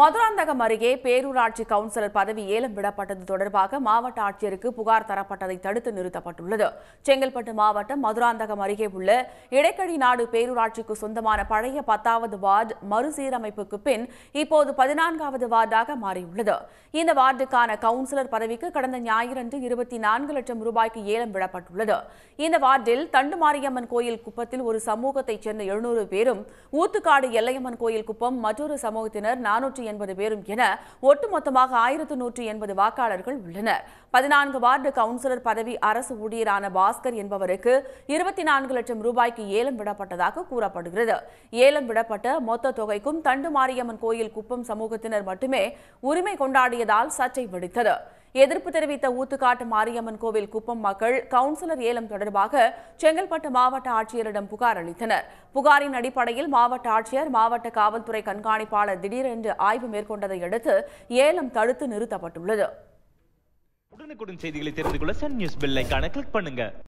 மதுராந்தகம் அருகே பேரூராட்சி கவுன்சிலர் பதவி ஏலம் விடப்பட்டது தொடர்பாக மாவட்ட ஆட்சியருக்கு புகார் தரப்பட்டதை தடுத்து நிறுத்தப்பட்டுள்ளது செங்கல்பட்டு மாவட்டம் மதுராந்தகம் அருகே உள்ள இடைக்கடி நாடு பேரூராட்சிக்கு சொந்தமான பழைய பத்தாவது வார்டு மறுசீரமைப்புக்கு பின் இப்போது பதினான்காவது வார்டாக மாறியுள்ளது இந்த வார்டுக்கான கவுன்சிலர் பதவிக்கு கடந்த ஞாயிறன்று இருபத்தி நான்கு லட்சம் ரூபாய்க்கு ஏலம் விடப்பட்டுள்ளது இந்த வார்டில் தண்டுமாரியம்மன் கோயில் குப்பத்தில் ஒரு சமூகத்தைச் சேர்ந்த எழுநூறு பேரும் ஊத்துக்காடு எல்லையம்மன் கோயில் குப்பம் மற்றொரு சமூகத்தினர் நானூற்றி எண்பது பேரும் என ஒட்டுமொத்தமாக ஆயிரத்து நூற்று எண்பது வாக்காளர்கள் உள்ளனர் பதினான்கு வார்டு கவுன்சிலர் பதவி அரசு ஊழியரான பாஸ்கர் என்பவருக்கு இருபத்தி நான்கு லட்சம் ரூபாய்க்கு ஏலம் விடப்பட்டதாக கூறப்படுகிறது ஏலம் விடப்பட்ட மொத்த தொகைக்கும் தண்டு மாரியம்மன் கோயில் குப்பம் சமூகத்தினர் மட்டுமே உரிமை கொண்டாடியதால் சர்ச்சை விடுத்தது எதிர்ப்பு தெரிவித்த ஊத்துக்காட்டு மாரியம்மன் கோவில் குப்பம் மக்கள் கவுன்சிலர் ஏலம் தொடர்பாக செங்கல்பட்டு மாவட்ட ஆட்சியரிடம் புகார் அளித்தனர் புகாரின் அடிப்படையில் மாவட்ட ஆட்சியர் மாவட்ட காவல்துறை கண்காணிப்பாளர் திடீரென்று ஆய்வு மேற்கொண்டதை அடுத்து ஏலம் தடுத்து நிறுத்தப்பட்டுள்ளது உடனுக்குடன் செய்திகளை தெரிந்து கொள்ள சன் நியூஸ் கிளிக் பண்ணுங்க